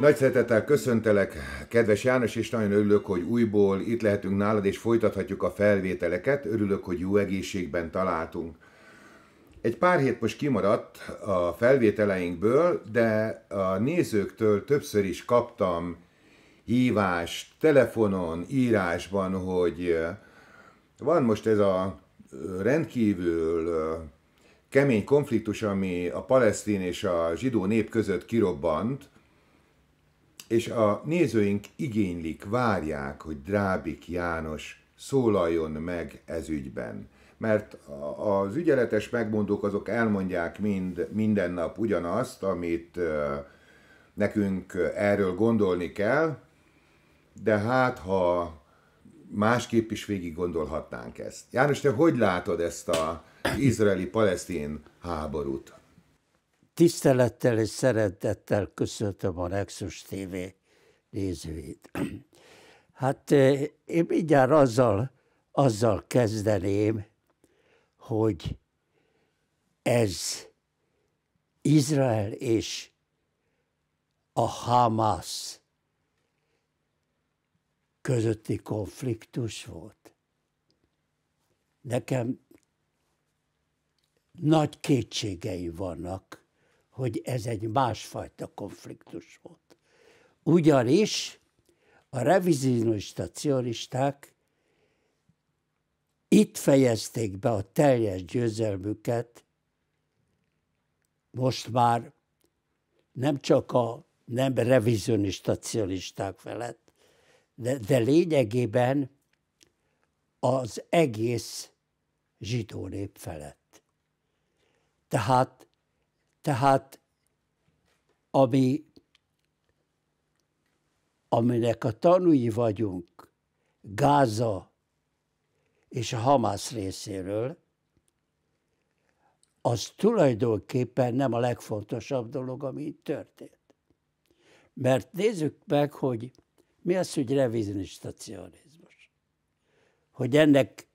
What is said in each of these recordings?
Nagy szeretettel köszöntelek, kedves János, és nagyon örülök, hogy újból itt lehetünk nálad, és folytathatjuk a felvételeket. Örülök, hogy jó egészségben találtunk. Egy pár hét most kimaradt a felvételeinkből, de a nézőktől többször is kaptam hívást telefonon, írásban, hogy eh, van most ez a eh, rendkívül eh, kemény konfliktus, ami a palesztin és a zsidó nép között kirobbant, és a nézőink igénylik, várják, hogy Drábik János szólaljon meg ez ügyben. Mert az ügyeletes megmondók azok elmondják mind, minden nap ugyanazt, amit nekünk erről gondolni kell, de hát ha másképp is végig gondolhatnánk ezt. János, te hogy látod ezt az izraeli-palesztin háborút? Tisztelettel és szeretettel köszöntöm a Nexus TV nézőit. Hát eh, én mindjárt azzal, azzal kezdeném, hogy ez Izrael és a Hamas közötti konfliktus volt. Nekem nagy kétségei vannak hogy ez egy másfajta konfliktus volt. Ugyanis a revizionista cionisták itt fejezték be a teljes győzelmüket, most már nem csak a nem revizionista cionisták felett, de, de lényegében az egész zsidó nép felett. Tehát tehát ami, aminek a tanúi vagyunk, Gáza és a Hamász részéről, az tulajdonképpen nem a legfontosabb dolog, ami itt történt. Mert nézzük meg, hogy mi az, hogy revizionistacionizmus. Hogy ennek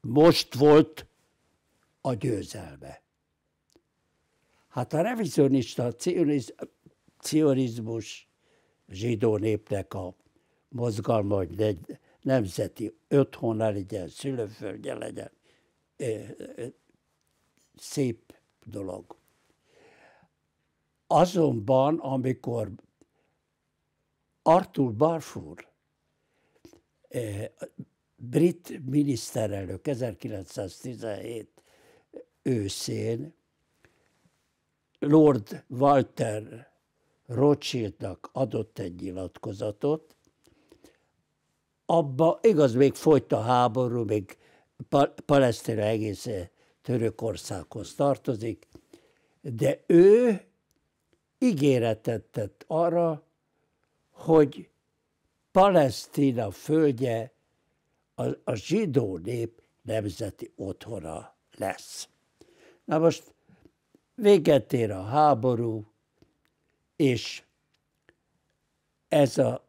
most volt a győzelme. Hát a revizionista cioniz, cionizmus zsidó népnek a mozgalma, hogy egy nemzeti otthona legyen, szülőföldje legyen, szép dolog. Azonban, amikor Arthur Balfour, brit miniszterelnök 1917 őszén Lord Walter Rothschildnak adott egy nyilatkozatot, abba, igaz, még folyt a háború, még Pal- Palesztina egész Törökországhoz tartozik, de ő ígéretet tett arra, hogy Palesztina földje a, a zsidó nép nemzeti otthona lesz. Na most Véget ér a háború, és ez a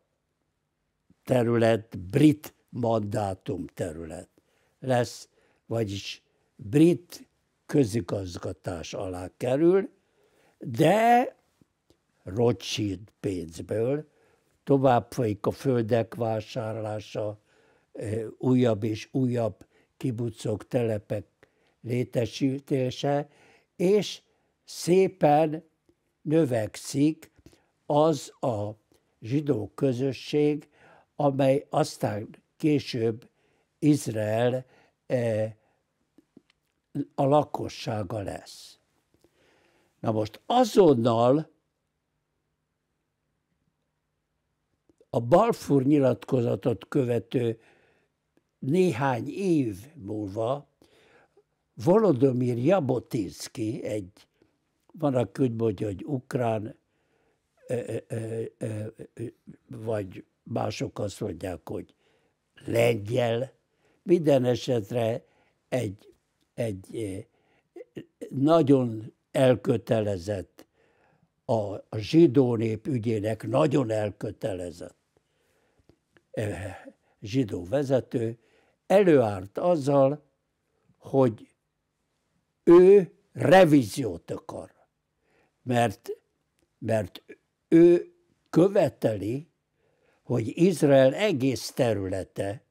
terület brit mandátum terület lesz, vagyis brit közigazgatás alá kerül, de Rothschild pénzből tovább folyik a földek vásárlása, újabb és újabb kibucok, telepek létesítése, és szépen növekszik az a zsidó közösség, amely aztán később Izrael e, a lakossága lesz. Na most azonnal a Balfour nyilatkozatot követő néhány év múlva Volodymyr Jabotinsky, egy úgy mondja, hogy ukrán, e, e, e, vagy mások azt mondják, hogy lengyel. Minden esetre egy, egy nagyon elkötelezett, a, a zsidó nép ügyének nagyon elkötelezett zsidó vezető előárt azzal, hogy ő revíziót akar mert, mert ő követeli, hogy Izrael egész területe,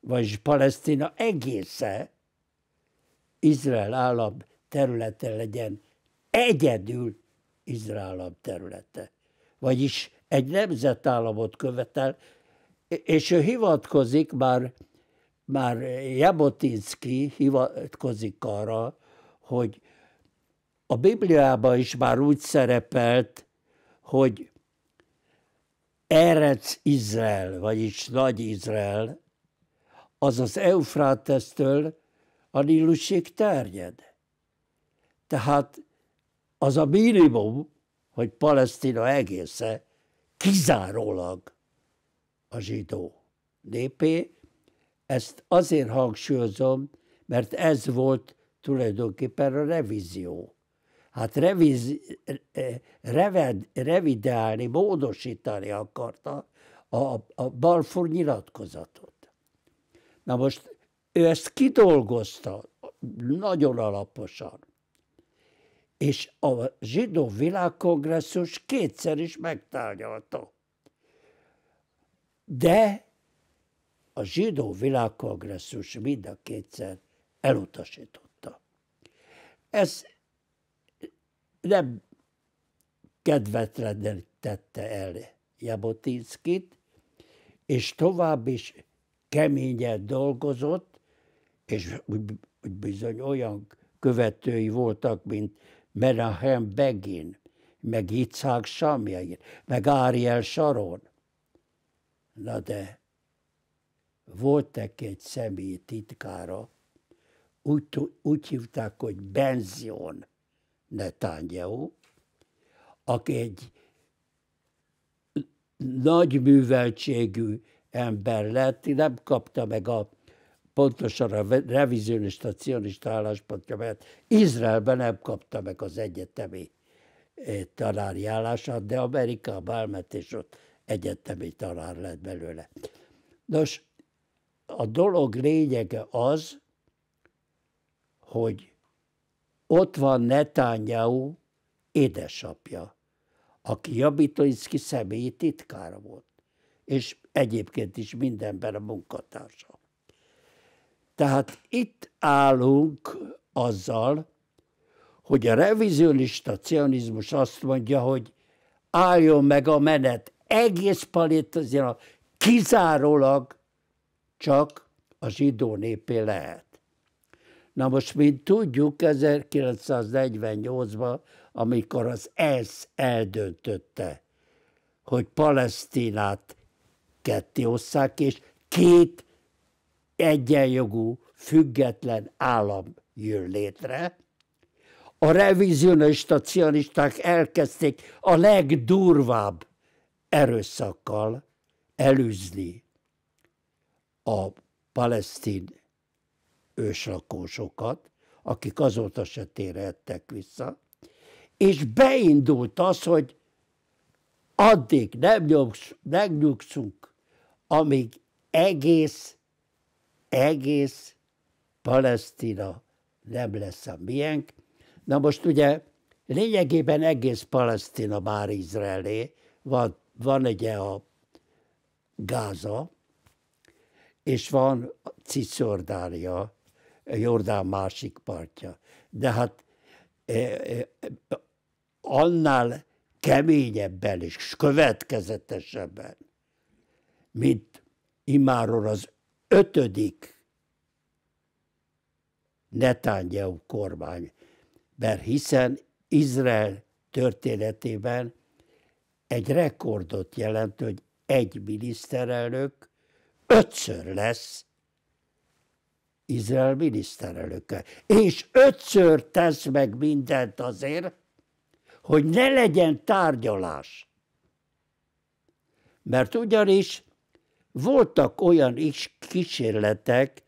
vagyis Palesztina egésze, Izrael állam területe legyen egyedül Izrael állam területe. Vagyis egy nemzetállamot követel, és ő hivatkozik, már, már Jabotinsky hivatkozik arra, hogy a Bibliában is már úgy szerepelt, hogy Erec Izrael, vagyis Nagy Izrael, az az Eufrátesztől a Nílusig terjed. Tehát az a minimum, hogy Palesztina egésze kizárólag a zsidó népé. Ezt azért hangsúlyozom, mert ez volt tulajdonképpen a revízió hát reviz, e, reved, revideálni, módosítani akarta a, a Balfour nyilatkozatot. Na most ő ezt kidolgozta nagyon alaposan. És a zsidó világkongresszus kétszer is megtárgyalta. De a zsidó világkongresszus mind a kétszer elutasította. Ez nem kedvetlenül tette el Jabotinszkit, és tovább is keményen dolgozott, és úgy bizony olyan követői voltak, mint Menahem Begin, meg Yitzhak Samjain, meg Ariel Sharon. Na de volt neki egy személyi titkára, úgy, úgy hívták, hogy Benzion Netanyahu, aki egy nagy műveltségű ember lett, nem kapta meg a pontosan a revizionista, cionista álláspontja, mert Izraelben nem kapta meg az egyetemi eh, tanári állását, de Amerikában, elment, és ott egyetemi tanár lett belőle. Nos, a dolog lényege az, hogy ott van Netanyahu édesapja, aki Jabitoinszki személyi titkára volt, és egyébként is mindenben a munkatársa. Tehát itt állunk azzal, hogy a revizionista cionizmus azt mondja, hogy álljon meg a menet egész palétazira, kizárólag csak a zsidó népé lehet. Na most, mint tudjuk, 1948-ban, amikor az ENSZ eldöntötte, hogy Palesztinát ketté osszák, és két egyenjogú, független állam jön létre, a revizionista cionisták elkezdték a legdurvább erőszakkal elűzni a palesztin őslakósokat, akik azóta se térhettek vissza, és beindult az, hogy addig nem, nyugszunk, amíg egész, egész Palesztina nem lesz a miénk. Na most ugye lényegében egész Palesztina már Izraelé, van, van ugye a Gáza, és van Cisjordánia, Jordán másik partja. De hát e, e, annál keményebben és következetesebben, mint imáron az ötödik Netanyahu kormány, mert hiszen Izrael történetében egy rekordot jelent, hogy egy miniszterelnök ötször lesz Izrael miniszterelnöke. És ötször tesz meg mindent azért, hogy ne legyen tárgyalás. Mert ugyanis voltak olyan is kísérletek,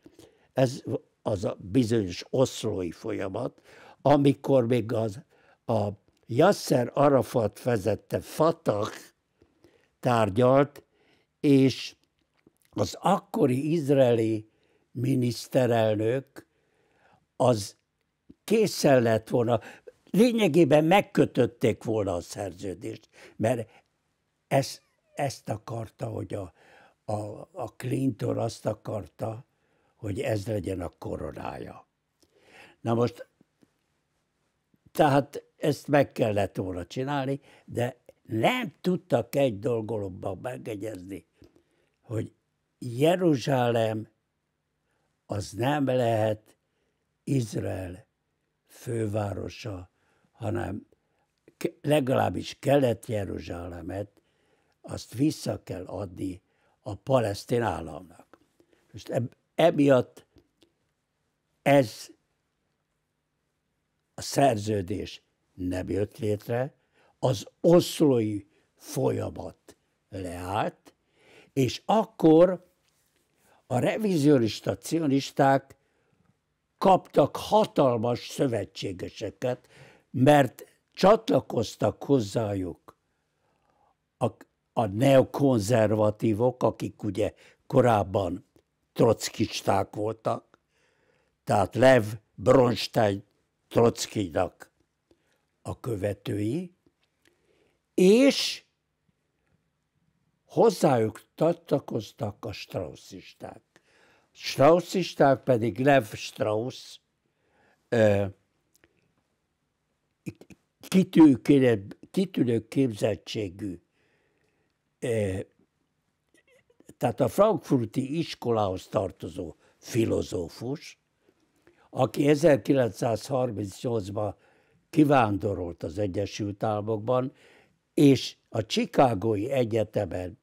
ez az a bizonyos oszlói folyamat, amikor még az, a Yasser Arafat vezette Fatah tárgyalt, és az akkori izraeli miniszterelnök, az készen lett volna, lényegében megkötötték volna a szerződést, mert ez, ezt akarta, hogy a, a, a Clinton azt akarta, hogy ez legyen a koronája. Na most, tehát ezt meg kellett volna csinálni, de nem tudtak egy dolgolomban megegyezni, hogy Jeruzsálem az nem lehet Izrael fővárosa, hanem legalábbis Kelet-Jeruzsálemet, azt vissza kell adni a palesztin államnak. Most eb- emiatt ez a szerződés nem jött létre, az oszlói folyamat leállt, és akkor a revizionista cionisták kaptak hatalmas szövetségeseket, mert csatlakoztak hozzájuk a, a neokonzervatívok, akik ugye korábban trockisták voltak, tehát Lev Bronstein Trockinak a követői, és hozzájuk tartakoztak a strausszisták. Strausszisták pedig Lev Strauss kitűnő képzettségű tehát a frankfurti iskolához tartozó filozófus, aki 1938-ban kivándorolt az Egyesült Államokban, és a Csikágoi Egyetemen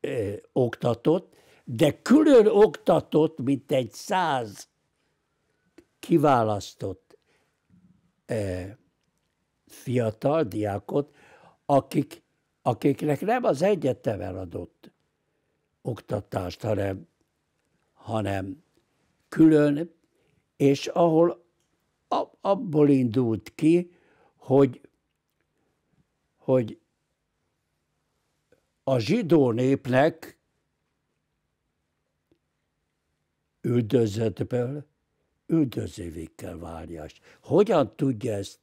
ö, oktatott, de külön oktatott, mint egy száz kiválasztott ö, fiatal diákot, akik, akiknek nem az egyetemen adott oktatást, hanem, hanem külön, és ahol abból indult ki, hogy, hogy a zsidó népnek üldözetből üldözővig kell várjás. Hogyan tudja ezt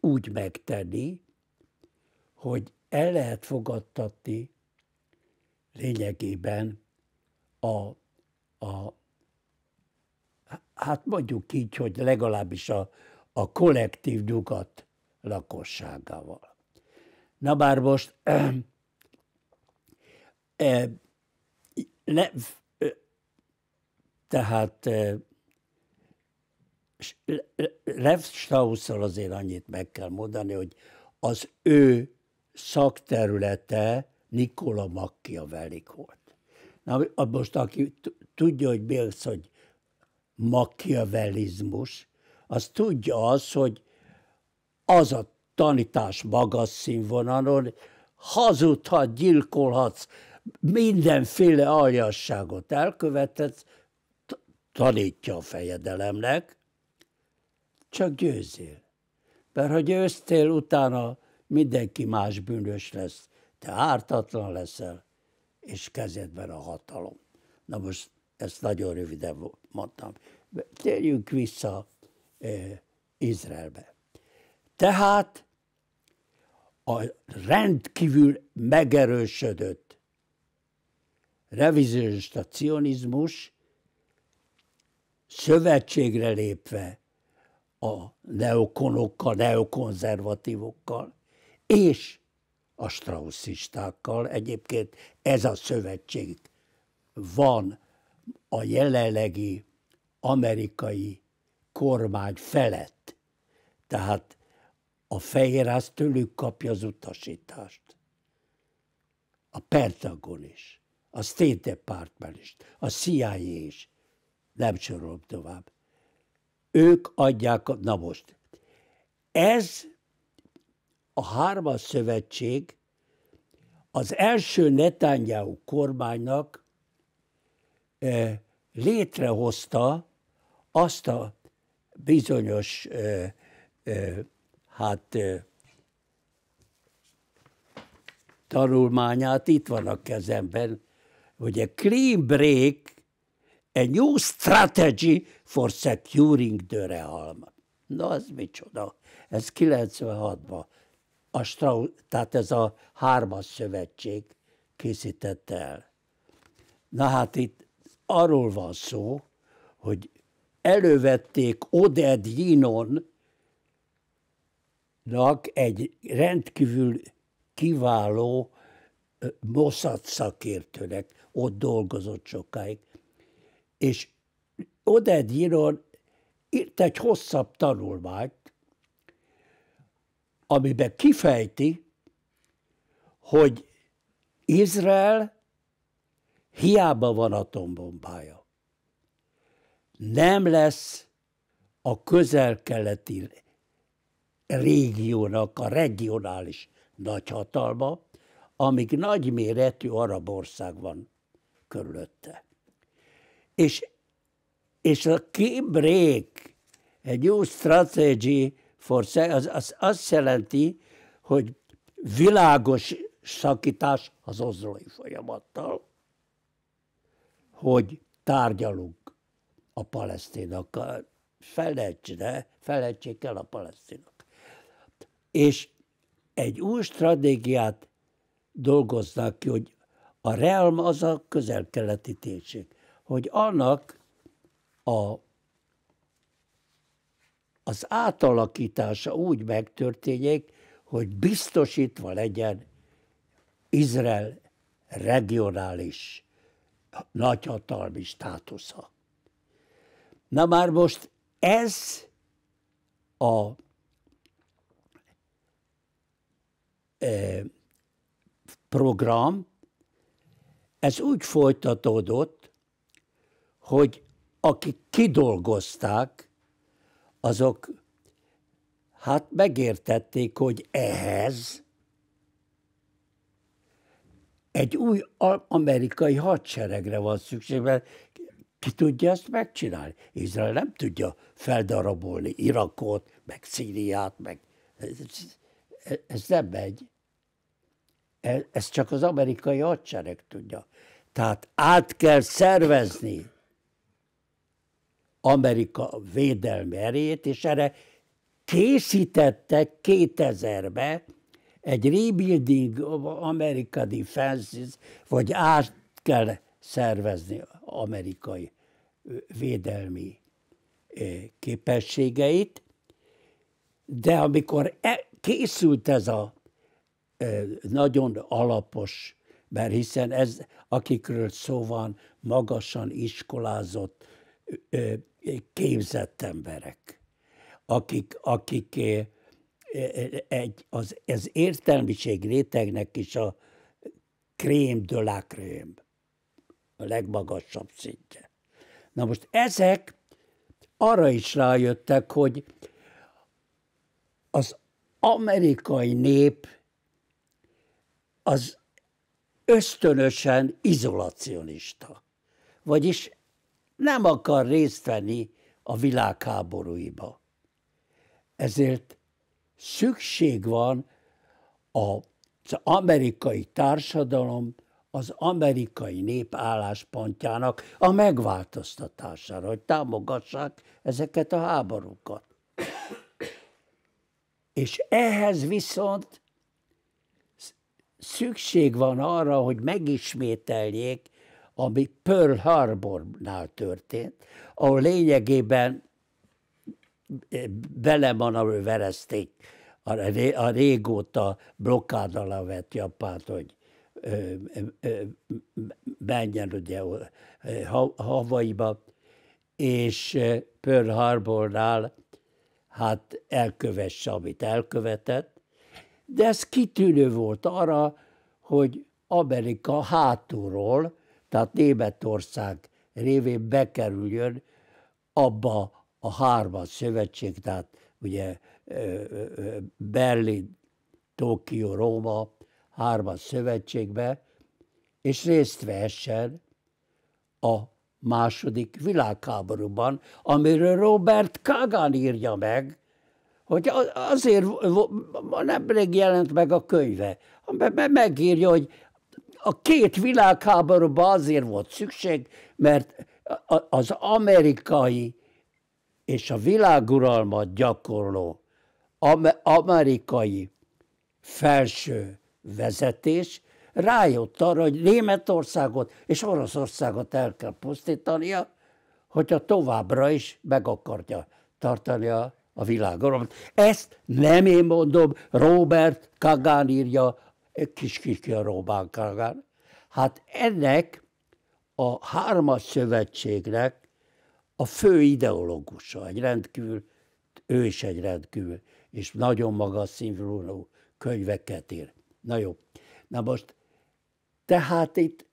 úgy megtenni, hogy el lehet fogadtatni lényegében a, a hát mondjuk így, hogy legalábbis a, a kollektív nyugat lakosságával. Na bár most le, tehát Lev Strausszal azért annyit meg kell mondani, hogy az ő szakterülete Nikola Machiavellik volt. Na most, aki tudja, hogy mi az, hogy machiavellizmus, az tudja az, hogy az a tanítás magas színvonalon, hazudhat, gyilkolhatsz, mindenféle aljasságot elkövetett, tanítja a fejedelemnek, csak győzél. Mert ha győztél, utána mindenki más bűnös lesz. Te ártatlan leszel, és kezedben a hatalom. Na most ezt nagyon röviden mondtam. Térjünk vissza eh, Izraelbe. Tehát a rendkívül megerősödött revizionista cionizmus szövetségre lépve a neokonokkal, neokonzervatívokkal, és a strausszistákkal. Egyébként ez a szövetség van a jelenlegi amerikai kormány felett. Tehát a fehérház tőlük kapja az utasítást. A Pentagon is a State Department is, a CIA is. Nem sorolom tovább. Ők adják, a... na most, ez a hármas szövetség az első Netanyahu kormánynak e, létrehozta azt a bizonyos, e, e, hát e, tanulmányát, itt van a kezemben, hogy a clean break a new strategy for securing the realm. Na, ez micsoda? Ez 96-ban. A Strauss, tehát ez a hármas szövetség készítette el. Na hát itt arról van szó, hogy elővették Oded Jinon egy rendkívül kiváló Mossad szakértőnek, ott dolgozott sokáig. És Oded Jiron írt egy hosszabb tanulmányt, amiben kifejti, hogy Izrael hiába van atombombája. Nem lesz a közel-keleti régiónak a regionális nagyhatalma, amíg nagyméretű arab ország van körülötte. És, és a key break, egy new strategy for, az, az azt jelenti, hogy világos szakítás az ozrói folyamattal, hogy tárgyalunk a palesztinokkal. Felejtsd el, felejtsék el a palesztinok. És egy új stratégiát dolgoznak ki, hogy a realm az a közel-keleti térség, hogy annak a, az átalakítása úgy megtörténjék, hogy biztosítva legyen Izrael regionális nagyhatalmi státusza. Na már most ez a e, program ez úgy folytatódott, hogy akik kidolgozták, azok hát megértették, hogy ehhez egy új amerikai hadseregre van szükség, mert ki tudja ezt megcsinálni? Izrael nem tudja feldarabolni Irakot, meg Szíriát, meg ez, ez nem megy. Ezt csak az amerikai hadsereg tudja. Tehát át kell szervezni Amerika védelmi erejét, és erre készítettek 2000-be egy Rebuilding America Defenses, vagy át kell szervezni amerikai védelmi képességeit, de amikor e-, készült ez a nagyon alapos, mert hiszen ez, akikről szó van, magasan iskolázott, képzett emberek, akik, akik egy, az, ez értelmiség rétegnek is a krém de la krém, a legmagasabb szintje. Na most ezek arra is rájöttek, hogy az amerikai nép az ösztönösen izolacionista. Vagyis nem akar részt venni a világháborúiba. Ezért szükség van az amerikai társadalom, az amerikai nép álláspontjának a megváltoztatására, hogy támogassák ezeket a háborúkat. És ehhez viszont szükség van arra, hogy megismételjék, ami Pearl Harbornál történt, ahol lényegében belemanőverezték eh, a, ré, a régóta blokkád alá vett Japánt, hogy ö, ö, menjen ugye Havaiba, és eh, Pearl Harbornál hát elkövesse, amit elkövetett, de ez kitűnő volt arra, hogy Amerika hátulról, tehát Németország révén bekerüljön abba a hármas szövetség, tehát ugye Berlin, Tokió, Róma hármas szövetségbe, és részt vehessen a második világháborúban, amiről Robert Kagan írja meg, hogy azért nemrég jelent meg a könyve, amiben megírja, hogy a két világháborúban azért volt szükség, mert az amerikai és a világuralmat gyakorló amerikai felső vezetés rájött arra, hogy Németországot és Oroszországot el kell pusztítania, hogyha továbbra is meg akarja tartani a a világon. Ezt nem én mondom, Robert Kagan írja, kis kis a Robert Kagan. Hát ennek a hármas szövetségnek a fő ideológusa, egy rendkívül, ő is egy rendkívül, és nagyon magas színvonalú könyveket ír. Na jó, na most, tehát itt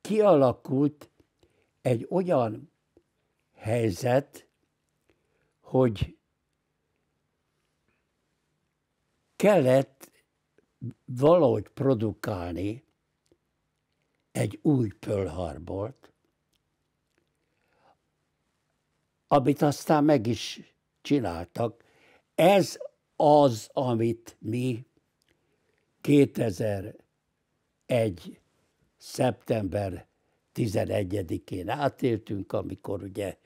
kialakult egy olyan helyzet, hogy kellett valahogy produkálni egy új pölharbort, amit aztán meg is csináltak. Ez az, amit mi 2001. szeptember 11-én átéltünk, amikor ugye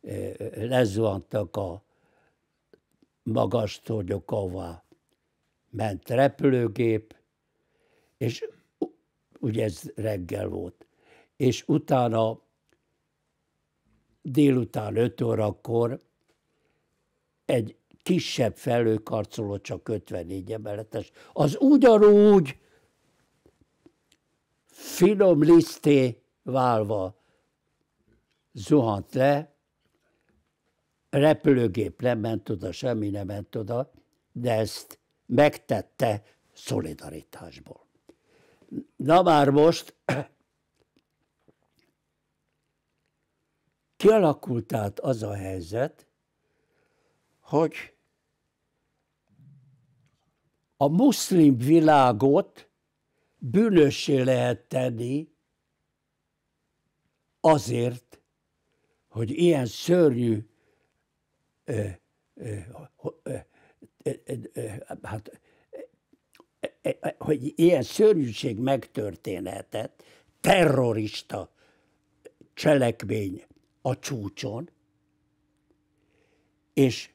eh, lezuhantak a magas tornyok ment repülőgép, és ugye ez reggel volt. És utána délután 5 órakor egy kisebb felőkarcoló, csak 54 emeletes, az ugyanúgy finom liszté válva zuhant le, repülőgép nem ment oda, semmi nem ment oda, de ezt megtette szolidaritásból. Na már most kialakult tehát az a helyzet, hogy a muszlim világot bűnössé lehet tenni azért, hogy ilyen szörnyű ö, ö, ö, hát, e, e, e, hogy ilyen szörnyűség megtörténhetett, terrorista cselekmény a csúcson, és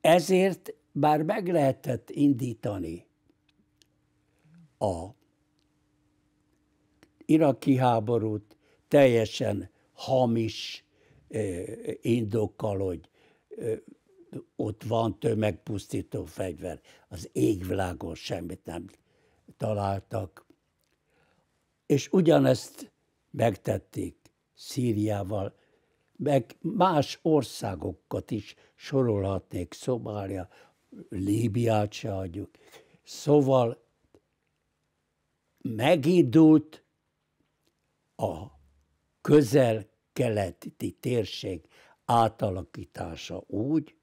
ezért már meg lehetett indítani a iraki háborút teljesen hamis indokkal, hogy ott van tömegpusztító fegyver. Az égvilágon semmit nem találtak. És ugyanezt megtették Szíriával, meg más országokat is sorolhatnék, Szomália, Líbiát se adjuk. Szóval megindult a közel-keleti térség átalakítása úgy,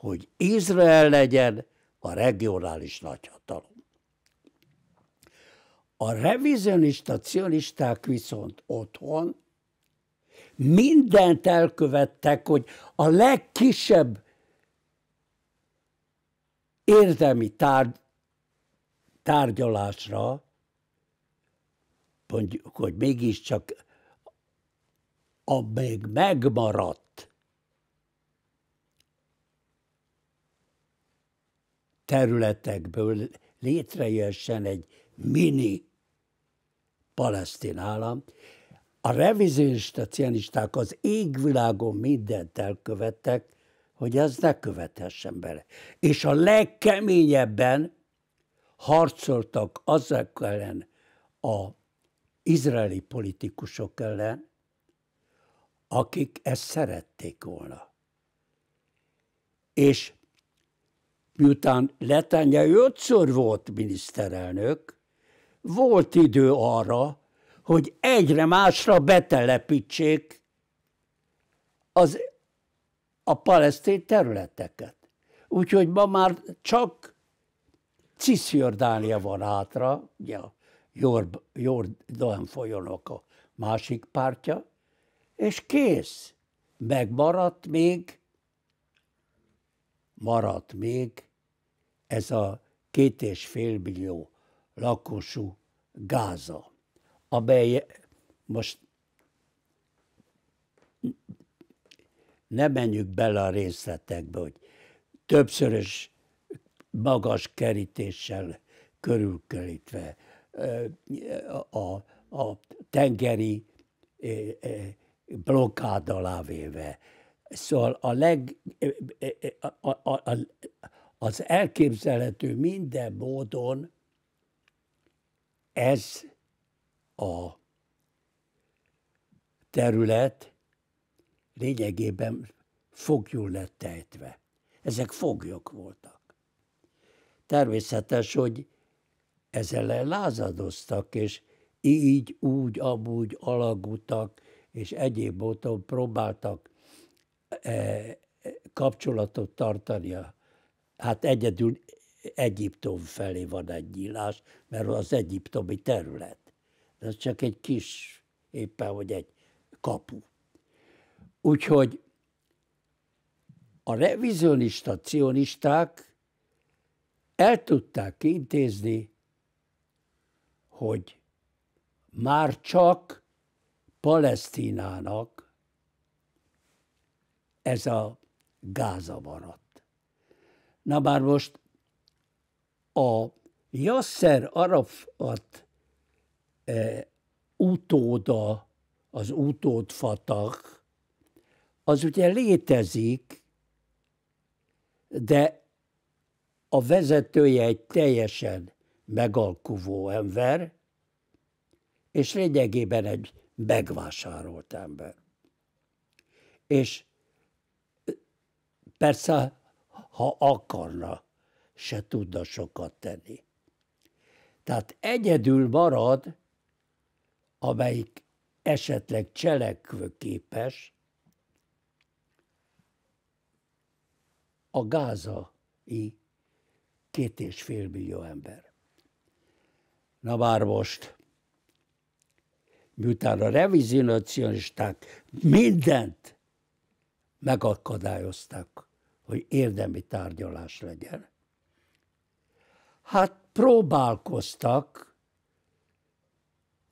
hogy Izrael legyen a regionális nagyhatalom. A revizionista cionisták viszont otthon mindent elkövettek, hogy a legkisebb érdemi tár- tárgyalásra, mondjuk, hogy mégiscsak a még megmaradt területekből létrejössen egy mini palesztin állam. A revizionista cianisták az égvilágon mindent elkövettek, hogy ez ne követhessen bele. És a legkeményebben harcoltak azok ellen a izraeli politikusok ellen, akik ezt szerették volna. És miután Letanya ötször volt miniszterelnök, volt idő arra, hogy egyre másra betelepítsék az, a palesztin területeket. Úgyhogy ma már csak Cisziordánia van átra, ugye a Jordán folyónak a másik pártja, és kész. Megmaradt még, maradt még ez a két és fél millió lakosú Gáza, amely most ne menjük bele a részletekbe, hogy többszörös magas kerítéssel körülkörítve a, a tengeri blokkád alá véve. Szóval a, leg, a, a, a, az elképzelhető minden módon ez a terület lényegében fogjul lett tejtve. Ezek foglyok voltak. Természetes, hogy ezzel lázadoztak, és így, úgy, amúgy alagutak, és egyéb módon próbáltak eh, eh, kapcsolatot tartani a Hát egyedül Egyiptom felé van egy nyílás, mert az egyiptomi terület. ez csak egy kis, éppen hogy egy kapu. Úgyhogy a revizionista cionisták el tudták intézni, hogy már csak Palesztinának ez a gáza maradt. Na bár most a Yasser Arafat e, utóda, az utód fatak, az ugye létezik, de a vezetője egy teljesen megalkuvó ember, és lényegében egy megvásárolt ember. És eh, persze ha akarna, se tudna sokat tenni. Tehát egyedül marad, amelyik esetleg cselekvőképes, a gázai két és fél millió ember. Na már most, miután a revizionacionisták mindent megakadályozták, hogy érdemi tárgyalás legyen. Hát próbálkoztak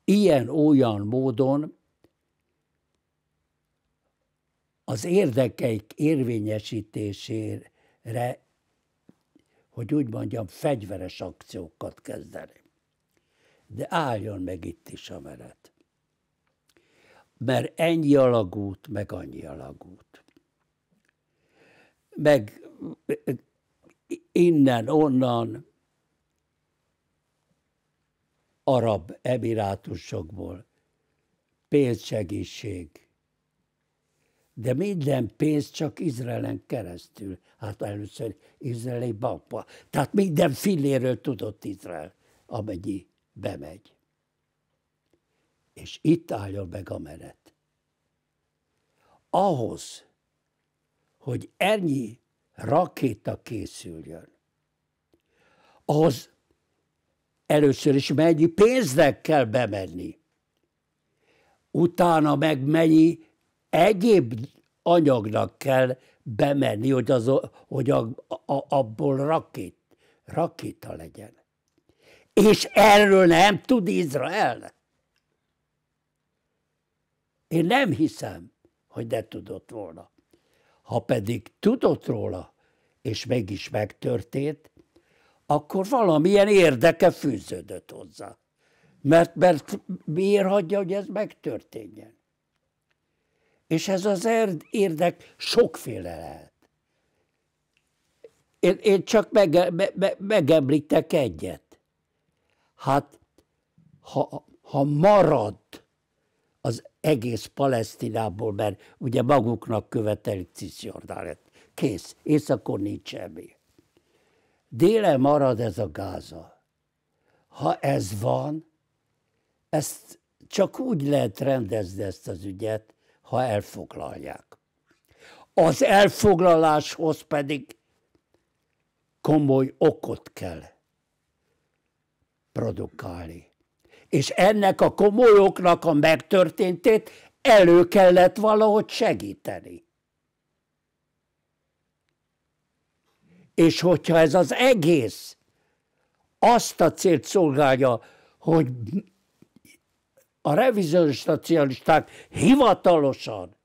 ilyen-olyan módon az érdekeik érvényesítésére, hogy úgy mondjam, fegyveres akciókat kezdeni. De álljon meg itt is a menet. Mert ennyi alagút, meg annyi alagút meg innen, onnan, arab emirátusokból, pénzsegítség. De minden pénz csak Izraelen keresztül. Hát először izraeli bankba. Tehát minden filléről tudott Izrael, amennyi bemegy. És itt álljon meg a menet. Ahhoz, hogy ennyi rakéta készüljön. Az először is mennyi pénznek kell bemenni, utána meg mennyi egyéb anyagnak kell bemenni, hogy, az, hogy a, a, abból rakét, rakéta legyen. És erről nem tud Izrael. Én nem hiszem, hogy ne tudott volna. Ha pedig tudott róla, és mégis megtörtént, akkor valamilyen érdeke fűződött hozzá. Mert, mert miért hagyja, hogy ez megtörténjen? És ez az érdek sokféle lehet. Én, én csak mege, me, me, megemlítek egyet. Hát, ha, ha marad az egész Palesztinából, mert ugye maguknak követelik Cisjordánet. Kész. és akkor nincs semmi. déle marad ez a gáza. Ha ez van, ezt csak úgy lehet rendezni ezt az ügyet, ha elfoglalják. Az elfoglaláshoz pedig komoly okot kell produkálni és ennek a komolyoknak a megtörténtét elő kellett valahogy segíteni. És hogyha ez az egész azt a célt szolgálja, hogy a revizionista nacionalisták hivatalosan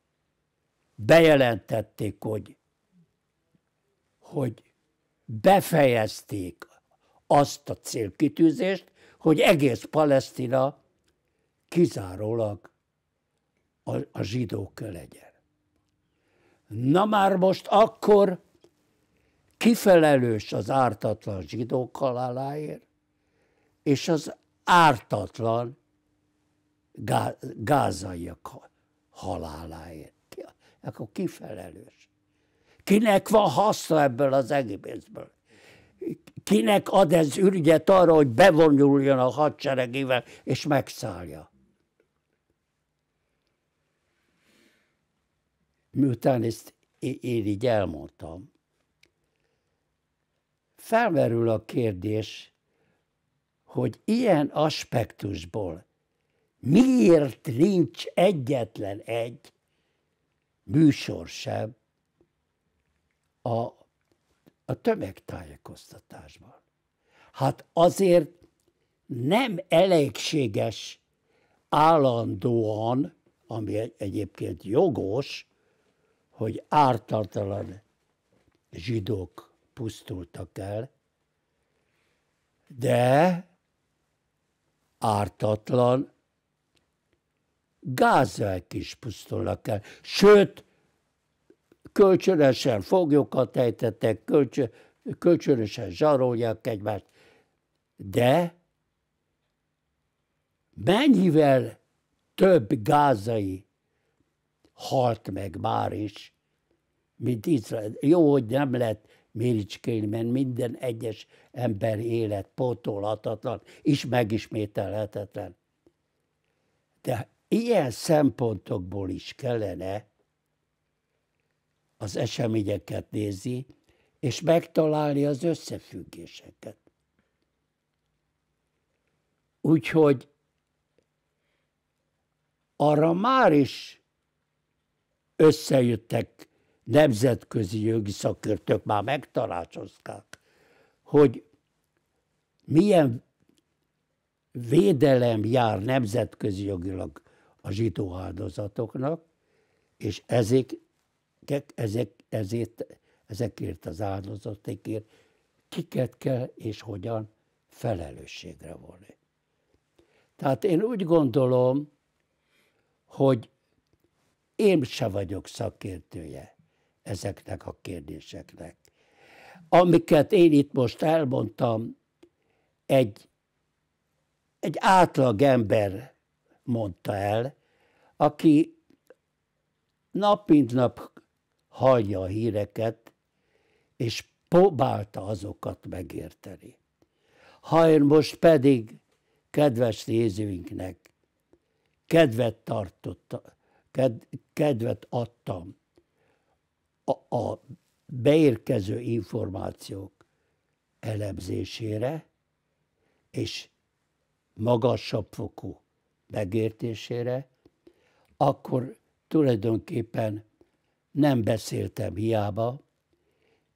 bejelentették, hogy, hogy befejezték azt a célkitűzést, hogy egész Palesztina kizárólag a, a zsidók legyen. Na már most akkor kifelelős az ártatlan zsidók haláláért, és az ártatlan gá, gázaiak haláláért. Ki, akkor kifelelős. Kinek van haszna ebből az egészből? kinek ad ez ürügyet arra, hogy bevonuljon a hadseregével és megszállja. Miután ezt én így elmondtam, felmerül a kérdés, hogy ilyen aspektusból miért nincs egyetlen egy műsor sem a a tömegtájékoztatásban. Hát azért nem elégséges állandóan, ami egyébként jogos, hogy ártaltalan zsidók pusztultak el, de ártatlan gázák is pusztulnak el. Sőt, kölcsönösen foglyokat ejtettek, kölcsön, kölcsönösen zsarolják egymást, de mennyivel több gázai halt meg már is, mint Izrael. Jó, hogy nem lett méricskén, mert minden egyes ember élet pótolhatatlan és megismételhetetlen. De ilyen szempontokból is kellene az eseményeket nézi, és megtalálni az összefüggéseket. Úgyhogy arra már is összejöttek nemzetközi jogi szakértők, már megtalácsozták, hogy milyen védelem jár nemzetközi jogilag a zsidó áldozatoknak, és ezek ezek, ezért, ezekért az áldozatékért kiket kell és hogyan felelősségre vonni. Tehát én úgy gondolom, hogy én se vagyok szakértője ezeknek a kérdéseknek. Amiket én itt most elmondtam, egy, egy átlag ember mondta el, aki nap mint nap hallja a híreket, és próbálta azokat megérteni. Ha én most pedig kedves nézőinknek kedvet tartotta, ked, kedvet adtam a, a beérkező információk elemzésére, és magasabb fokú megértésére, akkor tulajdonképpen nem beszéltem hiába,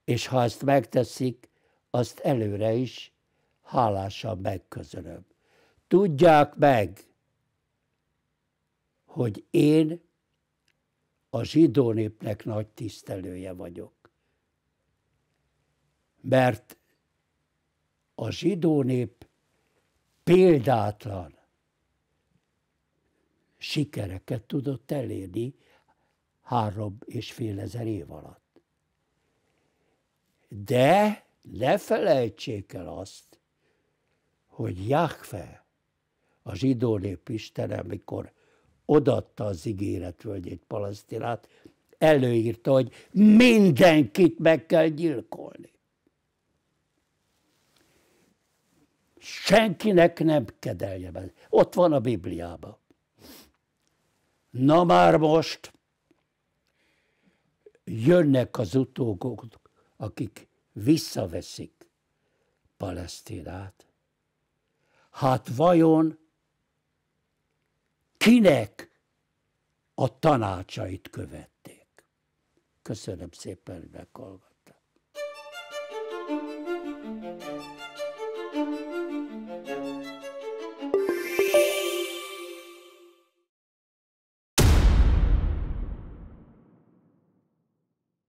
és ha ezt megteszik, azt előre is hálásan megközönöm. Tudják meg, hogy én a zsidó népnek nagy tisztelője vagyok. Mert a zsidó nép példátlan sikereket tudott elérni három és fél ezer év alatt. De ne felejtsék el azt, hogy Jákve a zsidó nép Istene, amikor odatta az ígéretvölgyét palasztinát, előírta, hogy mindenkit meg kell gyilkolni. Senkinek nem kedelje meg. Ott van a Bibliában. Na már most jönnek az utókok, akik visszaveszik Palesztinát. Hát vajon kinek a tanácsait követték? Köszönöm szépen, hogy meghallgattam.